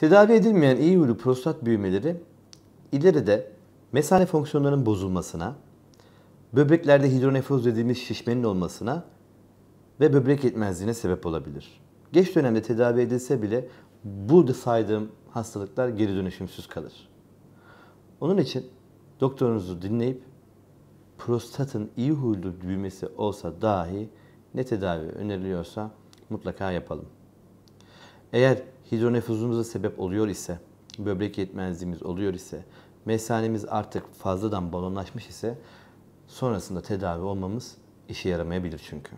Tedavi edilmeyen iyi huylu prostat büyümeleri ileride mesane fonksiyonlarının bozulmasına, böbreklerde hidronefroz dediğimiz şişmenin olmasına ve böbrek yetmezliğine sebep olabilir. Geç dönemde tedavi edilse bile burada saydığım hastalıklar geri dönüşümsüz kalır. Onun için doktorunuzu dinleyip prostatın iyi huylu büyümesi olsa dahi ne tedavi öneriliyorsa mutlaka yapalım. Eğer hidronefuzumuza sebep oluyor ise, böbrek yetmezliğimiz oluyor ise, mesanemiz artık fazladan balonlaşmış ise sonrasında tedavi olmamız işe yaramayabilir çünkü.